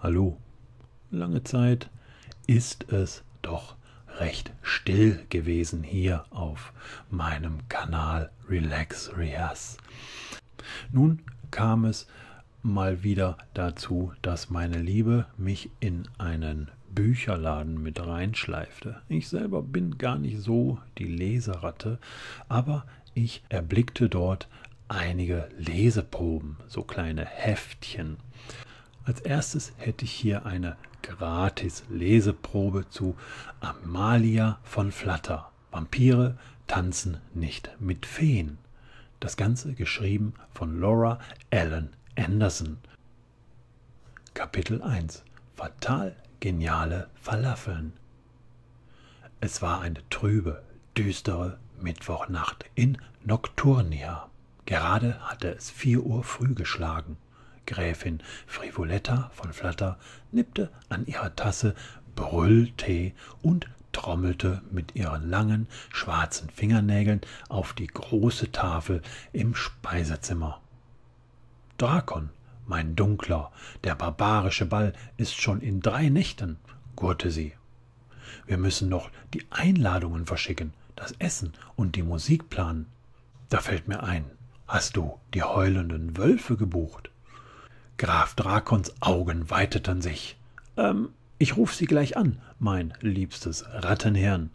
Hallo. Lange Zeit ist es doch recht still gewesen hier auf meinem Kanal Relax Rehearse. Nun kam es mal wieder dazu, dass meine Liebe mich in einen Bücherladen mit reinschleifte. Ich selber bin gar nicht so die Leseratte, aber ich erblickte dort einige Leseproben, so kleine Heftchen. Als erstes hätte ich hier eine gratis Leseprobe zu Amalia von Flatter. Vampire tanzen nicht mit Feen. Das Ganze geschrieben von Laura Allen Anderson. Kapitel 1 Fatal geniale Falafeln. Es war eine trübe, düstere Mittwochnacht in Nocturnia. Gerade hatte es vier Uhr früh geschlagen. Gräfin Frivoletta von Flatter nippte an ihrer Tasse Brülltee und trommelte mit ihren langen, schwarzen Fingernägeln auf die große Tafel im Speisezimmer. Drakon, mein Dunkler, der barbarische Ball ist schon in drei Nächten, gurrte sie. Wir müssen noch die Einladungen verschicken, das Essen und die Musik planen. Da fällt mir ein, hast du die heulenden Wölfe gebucht? Graf Drakons Augen weiteten sich. Ähm, ich ruf Sie gleich an, mein liebstes Rattenhirn.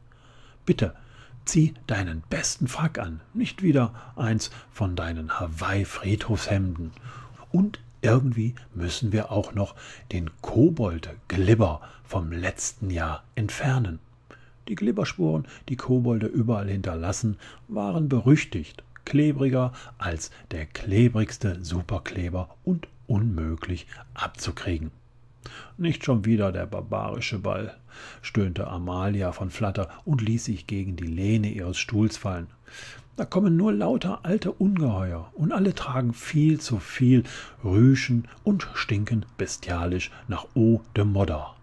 Bitte, zieh deinen besten Frack an, nicht wieder eins von deinen Hawaii-Friedhofshemden. Und irgendwie müssen wir auch noch den Kobold-Glibber vom letzten Jahr entfernen. Die Glibberspuren, die Kobolde überall hinterlassen, waren berüchtigt, klebriger als der klebrigste Superkleber und unmöglich abzukriegen. Nicht schon wieder der barbarische Ball, stöhnte Amalia von Flatter und ließ sich gegen die Lehne ihres Stuhls fallen. Da kommen nur lauter alte Ungeheuer, und alle tragen viel zu viel, rüschen und stinken bestialisch nach Eau de Modder.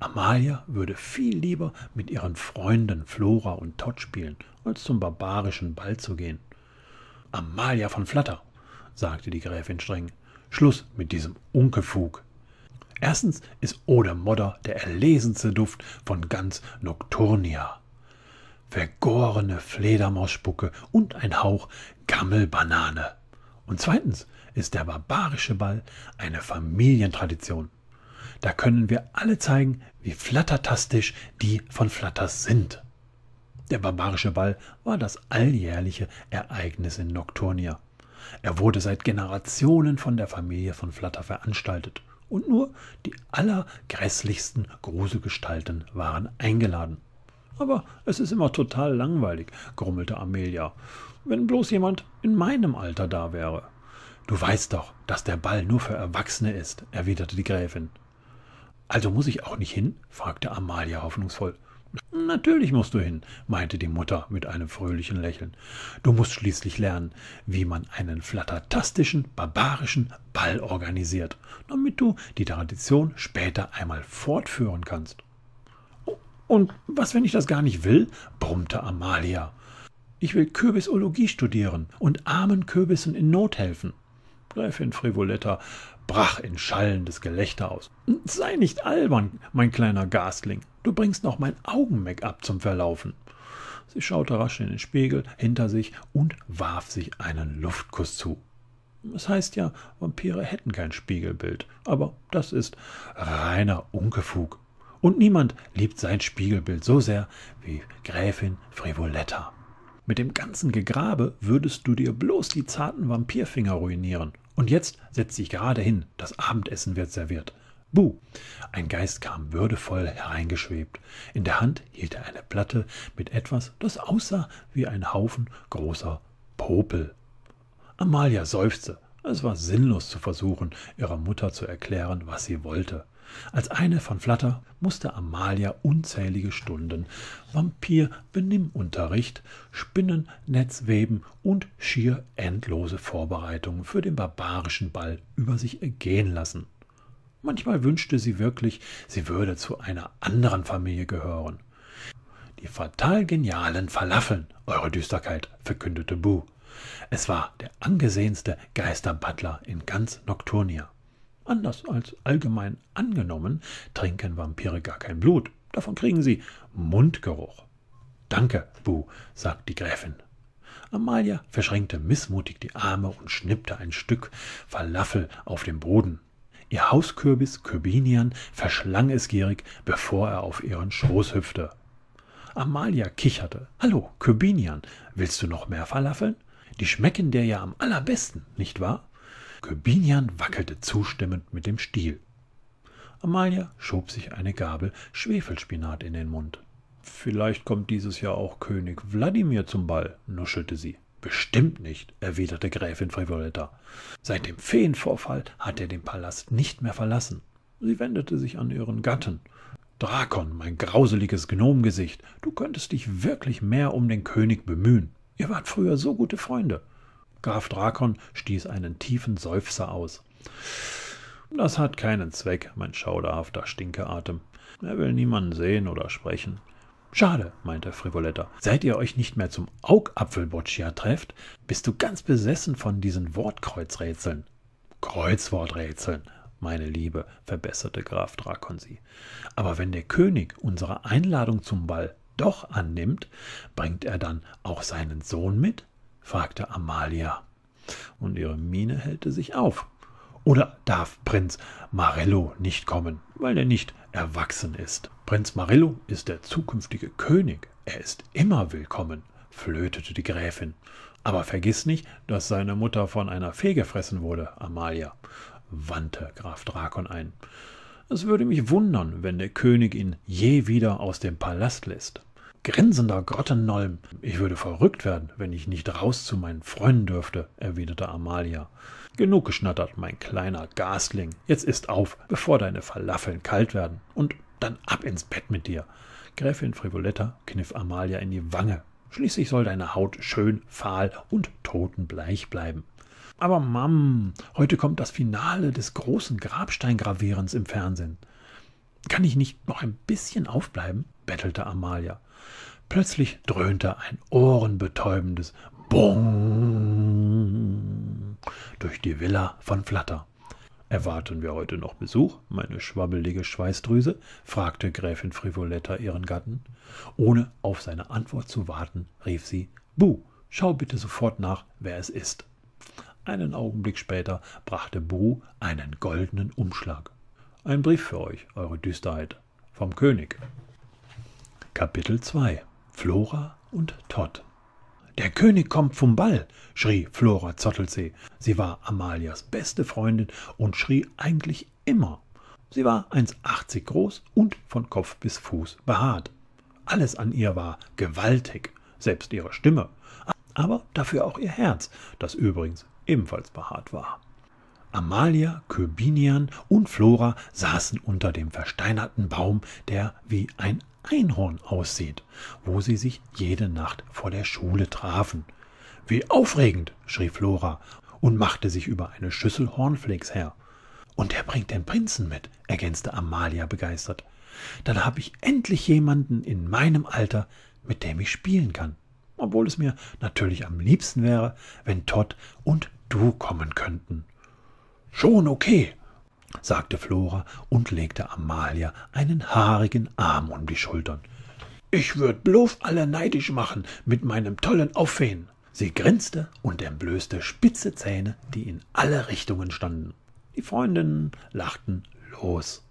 Amalia würde viel lieber mit ihren Freunden Flora und Todd spielen, als zum barbarischen Ball zu gehen. Amalia von Flatter, sagte die Gräfin streng, Schluss mit diesem Unkefug. Erstens ist Oder Modder der erlesenste Duft von ganz Nocturnia. Vergorene Fledermausspucke und ein Hauch Gammelbanane. Und zweitens ist der barbarische Ball eine Familientradition. Da können wir alle zeigen, wie flattertastisch die von Flatters sind. Der barbarische Ball war das alljährliche Ereignis in Nocturnia. Er wurde seit Generationen von der Familie von Flatter veranstaltet und nur die allergrässlichsten Gruselgestalten waren eingeladen. Aber es ist immer total langweilig, grummelte Amelia. Wenn bloß jemand in meinem Alter da wäre. Du weißt doch, dass der Ball nur für Erwachsene ist, erwiderte die Gräfin. Also muss ich auch nicht hin? fragte Amalia hoffnungsvoll. Natürlich musst du hin, meinte die Mutter mit einem fröhlichen Lächeln. Du musst schließlich lernen, wie man einen flattertastischen, barbarischen Ball organisiert, damit du die Tradition später einmal fortführen kannst. Und was, wenn ich das gar nicht will? brummte Amalia. Ich will Kürbisologie studieren und armen Kürbissen in Not helfen. Gräfin Frivoletta brach in schallendes Gelächter aus. Sei nicht albern, mein kleiner Gastling. Du bringst noch mein Augenmeck ab zum Verlaufen. Sie schaute rasch in den Spiegel hinter sich und warf sich einen Luftkuss zu. Es heißt ja, Vampire hätten kein Spiegelbild, aber das ist reiner Ungefug. Und niemand liebt sein Spiegelbild so sehr wie Gräfin Frivoletta. Mit dem ganzen Gegrabe würdest du dir bloß die zarten Vampirfinger ruinieren. Und jetzt setzt sich gerade hin, das Abendessen wird serviert. Buh! Ein Geist kam würdevoll hereingeschwebt. In der Hand hielt er eine Platte mit etwas, das aussah wie ein Haufen großer Popel. Amalia seufzte. Es war sinnlos zu versuchen, ihrer Mutter zu erklären, was sie wollte. Als eine von Flatter musste Amalia unzählige Stunden Vampir-Benimmunterricht, Spinnennetzweben und schier endlose Vorbereitungen für den barbarischen Ball über sich ergehen lassen. Manchmal wünschte sie wirklich, sie würde zu einer anderen Familie gehören. Die fatal genialen Falafeln, eure Düsterkeit, verkündete Bu. Es war der angesehenste Geisterbattler in ganz Nocturnia. Anders als allgemein angenommen, trinken Vampire gar kein Blut. Davon kriegen sie Mundgeruch. Danke, Bu, sagt die Gräfin. Amalia verschränkte missmutig die Arme und schnippte ein Stück Falafel auf den Boden. Ihr Hauskürbis Kürbinian verschlang es gierig, bevor er auf ihren Schoß hüpfte. Amalia kicherte. Hallo, Kürbinian, willst du noch mehr Falafeln? Die schmecken dir ja am allerbesten, nicht wahr? Köbinian wackelte zustimmend mit dem Stiel. Amalia schob sich eine Gabel Schwefelspinat in den Mund. Vielleicht kommt dieses Jahr auch König Wladimir zum Ball, nuschelte sie. Bestimmt nicht, erwiderte Gräfin Frivoletta. Seit dem Feenvorfall hat er den Palast nicht mehr verlassen. Sie wendete sich an ihren Gatten. Drakon, mein grauseliges Gnomengesicht, du könntest dich wirklich mehr um den König bemühen. Ihr wart früher so gute Freunde. Graf Drakon stieß einen tiefen Seufzer aus. Das hat keinen Zweck, mein schauderhafter Stinkeatem. Er will niemanden sehen oder sprechen. Schade, meinte Frivoletta. Seit ihr euch nicht mehr zum Augapfelboccia trefft, bist du ganz besessen von diesen Wortkreuzrätseln. Kreuzworträtseln, meine Liebe, verbesserte Graf Drakon sie. Aber wenn der König unsere Einladung zum Ball doch annimmt, bringt er dann auch seinen Sohn mit? fragte Amalia. Und ihre Miene hellte sich auf. Oder darf Prinz Marello nicht kommen, weil er nicht erwachsen ist? Prinz Marello ist der zukünftige König. Er ist immer willkommen, flötete die Gräfin. Aber vergiss nicht, dass seine Mutter von einer Fee gefressen wurde, Amalia, wandte Graf Drakon ein. Es würde mich wundern, wenn der König ihn je wieder aus dem Palast lässt grinsender Grottennolm. Ich würde verrückt werden, wenn ich nicht raus zu meinen Freunden dürfte, erwiderte Amalia. Genug geschnattert, mein kleiner Gasling. Jetzt ist auf, bevor deine Falafeln kalt werden. Und dann ab ins Bett mit dir. Gräfin Frivoletta kniff Amalia in die Wange. Schließlich soll deine Haut schön, fahl und totenbleich bleiben. Aber Mam, heute kommt das Finale des großen Grabsteingravierens im Fernsehen. Kann ich nicht noch ein bisschen aufbleiben? bettelte Amalia. Plötzlich dröhnte ein ohrenbetäubendes Bong durch die Villa von Flatter. Erwarten wir heute noch Besuch, meine schwabbelige Schweißdrüse? fragte Gräfin Frivoletta ihren Gatten. Ohne auf seine Antwort zu warten, rief sie: Bu, schau bitte sofort nach, wer es ist. Einen Augenblick später brachte Bu einen goldenen Umschlag. Ein Brief für euch, Eure Düsterheit. Vom König. Kapitel 2 Flora und Todd Der König kommt vom Ball, schrie Flora Zottelsee. Sie war Amalias beste Freundin und schrie eigentlich immer. Sie war 1,80 groß und von Kopf bis Fuß behaart. Alles an ihr war gewaltig, selbst ihre Stimme, aber dafür auch ihr Herz, das übrigens ebenfalls behaart war. Amalia, Köbinian und Flora saßen unter dem versteinerten Baum, der wie ein Einhorn aussieht, wo sie sich jede Nacht vor der Schule trafen. Wie aufregend, schrie Flora und machte sich über eine Schüssel Hornflakes her. Und er bringt den Prinzen mit, ergänzte Amalia begeistert. Dann habe ich endlich jemanden in meinem Alter, mit dem ich spielen kann. Obwohl es mir natürlich am liebsten wäre, wenn Todd und du kommen könnten. Schon okay, sagte Flora und legte Amalia einen haarigen Arm um die Schultern. Ich würd bloß alle neidisch machen mit meinem tollen Auffeen. Sie grinste und entblößte spitze Zähne, die in alle Richtungen standen. Die Freundinnen lachten los.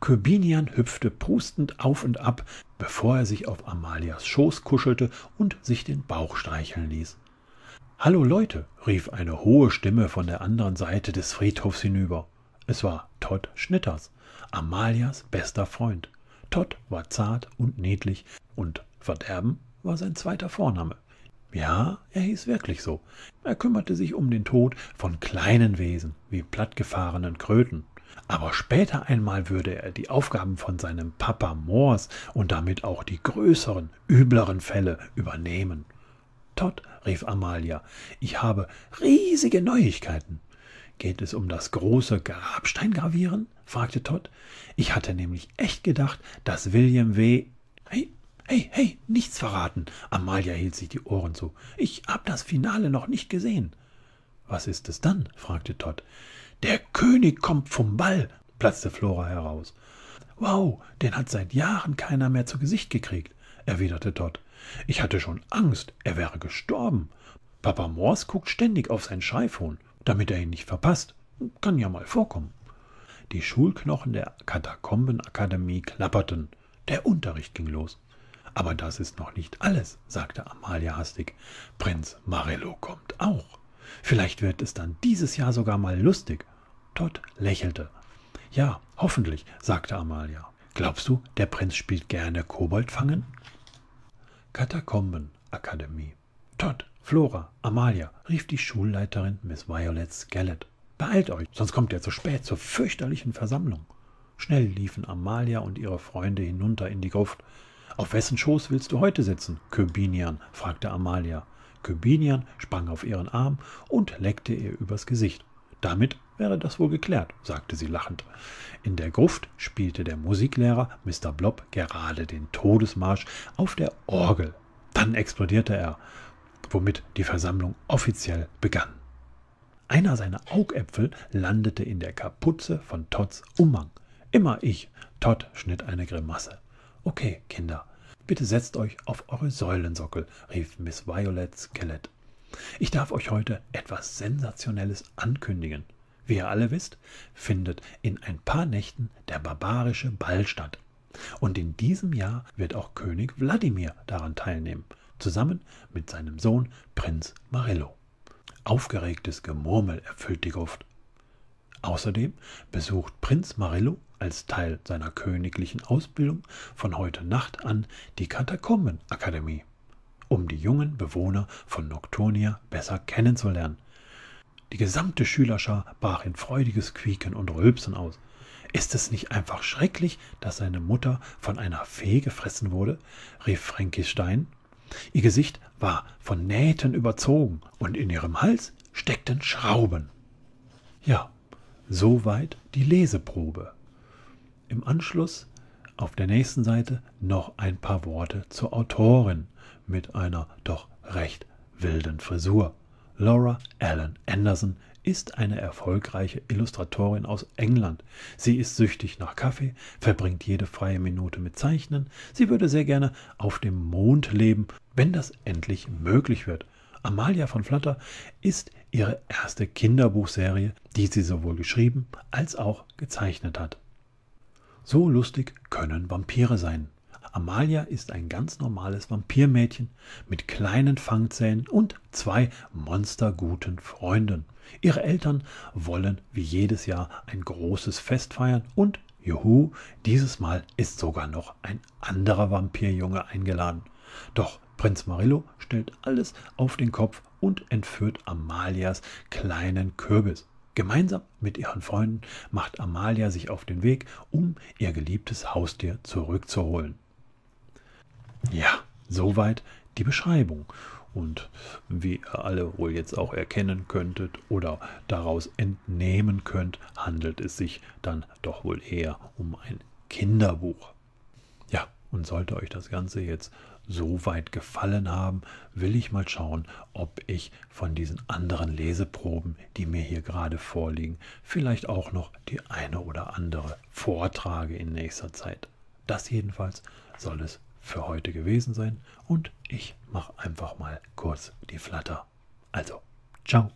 Köbinian hüpfte prustend auf und ab, bevor er sich auf Amalias Schoß kuschelte und sich den Bauch streicheln ließ. Hallo Leute, rief eine hohe Stimme von der anderen Seite des Friedhofs hinüber. Es war Todd Schnitters, Amalias bester Freund. Todd war zart und niedlich und Verderben war sein zweiter Vorname. Ja, er hieß wirklich so. Er kümmerte sich um den Tod von kleinen Wesen wie plattgefahrenen Kröten. Aber später einmal würde er die Aufgaben von seinem Papa Moors und damit auch die größeren, übleren Fälle übernehmen. Todd, rief Amalia, ich habe riesige Neuigkeiten. Geht es um das große Grabsteingravieren? fragte Todd. Ich hatte nämlich echt gedacht, dass William W. Hey, hey, hey, nichts verraten. Amalia hielt sich die Ohren zu. Ich hab das Finale noch nicht gesehen. Was ist es dann? fragte Todd. Der König kommt vom Ball, platzte Flora heraus. Wow, den hat seit Jahren keiner mehr zu Gesicht gekriegt, erwiderte Todd. Ich hatte schon Angst, er wäre gestorben. Papa Mors guckt ständig auf sein Scheifhuhn damit er ihn nicht verpasst. Kann ja mal vorkommen. Die Schulknochen der Katakombenakademie klapperten. Der Unterricht ging los. Aber das ist noch nicht alles, sagte Amalia hastig. Prinz Marello kommt auch. Vielleicht wird es dann dieses Jahr sogar mal lustig. Todd lächelte. Ja, hoffentlich, sagte Amalia. Glaubst du, der Prinz spielt gerne Kobold fangen? Katakombenakademie. Todd Flora, Amalia, rief die Schulleiterin Miss Violet Skelet. Beeilt euch, sonst kommt ihr zu spät zur fürchterlichen Versammlung. Schnell liefen Amalia und ihre Freunde hinunter in die Gruft. Auf wessen Schoß willst du heute sitzen, Köbinian? fragte Amalia. Köbinian sprang auf ihren Arm und leckte ihr übers Gesicht. Damit wäre das wohl geklärt, sagte sie lachend. In der Gruft spielte der Musiklehrer Mr. Blob gerade den Todesmarsch auf der Orgel. Dann explodierte er womit die Versammlung offiziell begann. Einer seiner Augäpfel landete in der Kapuze von Todds Umhang. Immer ich. Todd schnitt eine Grimasse. Okay, Kinder, bitte setzt euch auf eure Säulensockel, rief Miss Violet Skelett. Ich darf euch heute etwas Sensationelles ankündigen. Wie ihr alle wisst, findet in ein paar Nächten der barbarische Ball statt. Und in diesem Jahr wird auch König Wladimir daran teilnehmen zusammen mit seinem Sohn Prinz Marello. Aufgeregtes Gemurmel erfüllt die Gruft. Außerdem besucht Prinz Marello als Teil seiner königlichen Ausbildung von heute Nacht an die Katakombenakademie, um die jungen Bewohner von Nocturnia besser kennenzulernen. Die gesamte Schülerschar brach in freudiges Quieken und Rülpsen aus. Ist es nicht einfach schrecklich, dass seine Mutter von einer Fee gefressen wurde? rief Frankie Stein. Ihr Gesicht war von Nähten überzogen und in ihrem Hals steckten Schrauben. Ja, soweit die Leseprobe. Im Anschluss auf der nächsten Seite noch ein paar Worte zur Autorin mit einer doch recht wilden Frisur. Laura Allen Anderson ist eine erfolgreiche Illustratorin aus England. Sie ist süchtig nach Kaffee, verbringt jede freie Minute mit Zeichnen. Sie würde sehr gerne auf dem Mond leben, wenn das endlich möglich wird. Amalia von Flatter ist ihre erste Kinderbuchserie, die sie sowohl geschrieben als auch gezeichnet hat. So lustig können Vampire sein. Amalia ist ein ganz normales Vampirmädchen mit kleinen Fangzähnen und zwei monsterguten Freunden. Ihre Eltern wollen wie jedes Jahr ein großes Fest feiern und juhu, dieses Mal ist sogar noch ein anderer Vampirjunge eingeladen. Doch Prinz Marillo stellt alles auf den Kopf und entführt Amalias kleinen Kürbis. Gemeinsam mit ihren Freunden macht Amalia sich auf den Weg, um ihr geliebtes Haustier zurückzuholen. Ja, soweit die Beschreibung. Und wie ihr alle wohl jetzt auch erkennen könntet oder daraus entnehmen könnt, handelt es sich dann doch wohl eher um ein Kinderbuch. Ja, und sollte euch das Ganze jetzt so weit gefallen haben, will ich mal schauen, ob ich von diesen anderen Leseproben, die mir hier gerade vorliegen, vielleicht auch noch die eine oder andere vortrage in nächster Zeit. Das jedenfalls soll es für heute gewesen sein und ich mache einfach mal kurz die Flatter. Also, ciao.